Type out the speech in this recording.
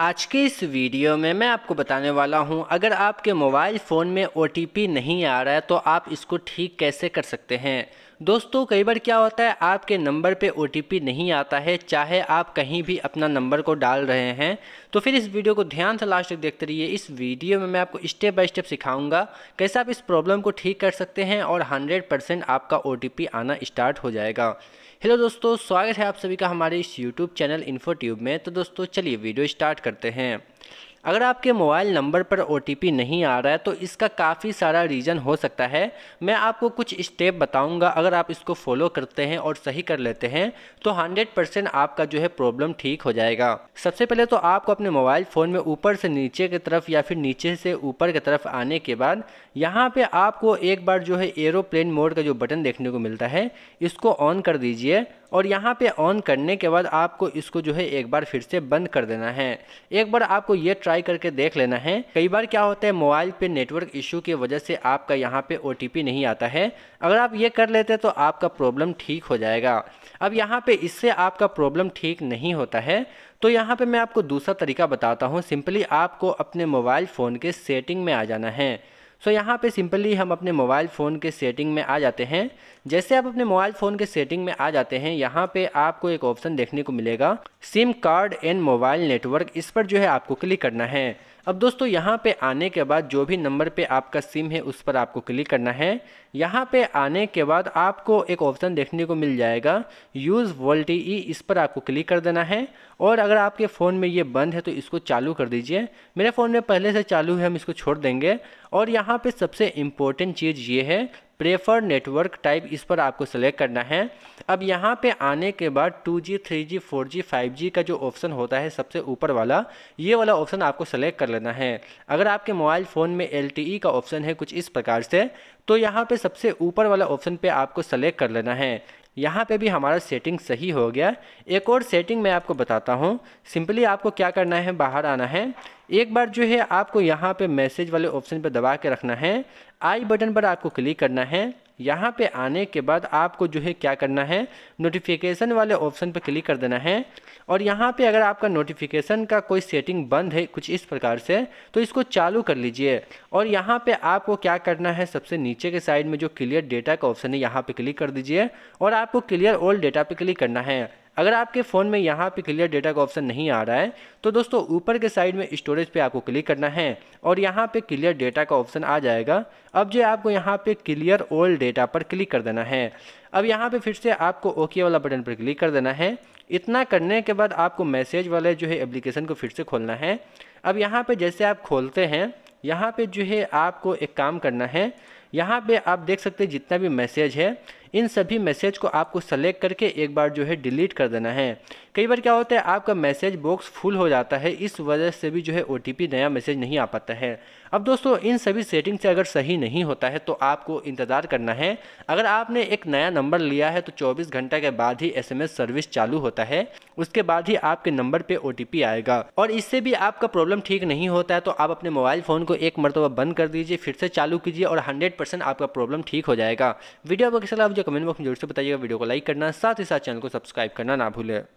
आज के इस वीडियो में मैं आपको बताने वाला हूं अगर आपके मोबाइल फ़ोन में ओ नहीं आ रहा है तो आप इसको ठीक कैसे कर सकते हैं दोस्तों कई बार क्या होता है आपके नंबर पे ओ नहीं आता है चाहे आप कहीं भी अपना नंबर को डाल रहे हैं तो फिर इस वीडियो को ध्यान से लास्ट तक देखते रहिए इस वीडियो में मैं आपको स्टेप बाय स्टेप सिखाऊंगा कैसे आप इस प्रॉब्लम को ठीक कर सकते हैं और 100% आपका ओ आना स्टार्ट हो जाएगा हेलो दोस्तों स्वागत है आप सभी का हमारे इस यूट्यूब चैनल इन्फोट्यूब में तो दोस्तों चलिए वीडियो स्टार्ट करते हैं अगर आपके मोबाइल नंबर पर ओ नहीं आ रहा है तो इसका काफ़ी सारा रीज़न हो सकता है मैं आपको कुछ स्टेप बताऊंगा अगर आप इसको फॉलो करते हैं और सही कर लेते हैं तो 100 परसेंट आपका जो है प्रॉब्लम ठीक हो जाएगा सबसे पहले तो आपको अपने मोबाइल फ़ोन में ऊपर से नीचे की तरफ या फिर नीचे से ऊपर की तरफ आने के बाद यहाँ पर आपको एक बार जो है एरोप्लेन मोड का जो बटन देखने को मिलता है इसको ऑन कर दीजिए और यहाँ पे ऑन करने के बाद आपको इसको जो है एक बार फिर से बंद कर देना है एक बार आपको ये ट्राई करके देख लेना है कई बार क्या होता है मोबाइल पे नेटवर्क इशू की वजह से आपका यहाँ पे ओ नहीं आता है अगर आप ये कर लेते तो आपका प्रॉब्लम ठीक हो जाएगा अब यहाँ पे इससे आपका प्रॉब्लम ठीक नहीं होता है तो यहाँ पे मैं आपको दूसरा तरीका बताता हूँ सिंपली आपको अपने मोबाइल फ़ोन के सेटिंग में आ जाना है सो यहाँ पे सिंपली हम अपने मोबाइल फ़ोन के सेटिंग में आ जाते हैं जैसे आप अपने मोबाइल फ़ोन के सेटिंग में आ जाते हैं यहाँ पे आपको एक ऑप्शन देखने को मिलेगा SIM card and mobile network इस पर जो है आपको क्लिक करना है अब दोस्तों यहाँ पे आने के बाद जो भी नंबर पे आपका सिम है उस पर आपको क्लिक करना है यहाँ पे आने के बाद आपको एक ऑप्शन देखने को मिल जाएगा यूज़ वोल्टी इस पर आपको क्लिक कर देना है और अगर आपके फ़ोन में ये बंद है तो इसको चालू कर दीजिए मेरे फ़ोन में पहले से चालू है हम इसको छोड़ देंगे और यहाँ पर सबसे इम्पोर्टेंट चीज़ ये है प्रेफर नेटवर्क टाइप इस पर आपको सेलेक्ट करना है अब यहाँ पे आने के बाद 2G 3G 4G 5G का जो ऑप्शन होता है सबसे ऊपर वाला ये वाला ऑप्शन आपको सेलेक्ट कर लेना है अगर आपके मोबाइल फ़ोन में एल e का ऑप्शन है कुछ इस प्रकार से तो यहाँ पे सबसे ऊपर वाला ऑप्शन पे आपको सेलेक्ट कर लेना है यहाँ पे भी हमारा सेटिंग सही हो गया एक और सेटिंग मैं आपको बताता हूँ सिंपली आपको क्या करना है बाहर आना है एक बार जो है आपको यहाँ पे मैसेज वाले ऑप्शन पर दबा के रखना है आई बटन पर आपको क्लिक करना है यहाँ पे आने के बाद आपको जो है क्या करना है नोटिफिकेशन वाले ऑप्शन पर क्लिक कर देना है और यहाँ पे अगर आपका नोटिफिकेशन का कोई सेटिंग बंद है कुछ इस प्रकार से तो इसको चालू कर लीजिए और यहाँ पे आपको क्या करना है सबसे नीचे के साइड में जो क्लियर डेटा का ऑप्शन है यहाँ पे क्लिक कर दीजिए और आपको क्लियर ओल्ड डेटा पे क्लिक करना है अगर आपके फ़ोन में यहाँ पे क्लियर डेटा का ऑप्शन नहीं आ रहा है तो दोस्तों ऊपर के साइड में स्टोरेज पे आपको क्लिक करना है और यहाँ पे क्लियर डेटा का ऑप्शन आ जाएगा अब जो आपको यहाँ पे क्लियर ओल्ड डेटा पर क्लिक कर देना है अब यहाँ पे फिर से आपको ओके वाला बटन पर क्लिक कर देना है इतना करने के बाद आपको मैसेज वाले जो है एप्लीकेशन को फिर से खोलना है अब यहाँ पर जैसे आप खोलते हैं यहाँ पर जो है आपको एक काम करना है यहाँ पर आप देख सकते हैं जितना भी मैसेज है इन सभी मैसेज को आपको सेलेक्ट करके एक बार जो है डिलीट कर देना है कई बार क्या होता है आपका मैसेज बॉक्स फुल हो जाता है इस वजह से भी जो है ओ नया मैसेज नहीं आ पाता है अब दोस्तों इन सभी सेटिंग से अगर सही नहीं होता है तो आपको इंतज़ार करना है अगर आपने एक नया नंबर लिया है तो 24 घंटे के बाद ही एसएमएस सर्विस चालू होता है उसके बाद ही आपके नंबर पे ओ आएगा और इससे भी आपका प्रॉब्लम ठीक नहीं होता है तो आप अपने मोबाइल फ़ोन को एक मरतबा बंद कर दीजिए फिर से चालू कीजिए और हंड्रेड आपका प्रॉब्लम ठीक हो जाएगा वीडियो आपको किसान मुझे कमेंट बॉक्स में जरूर से बताइएगा वीडियो को लाइक करना साथ ही साथ चैनल को सब्सक्राइब करना ना भूलें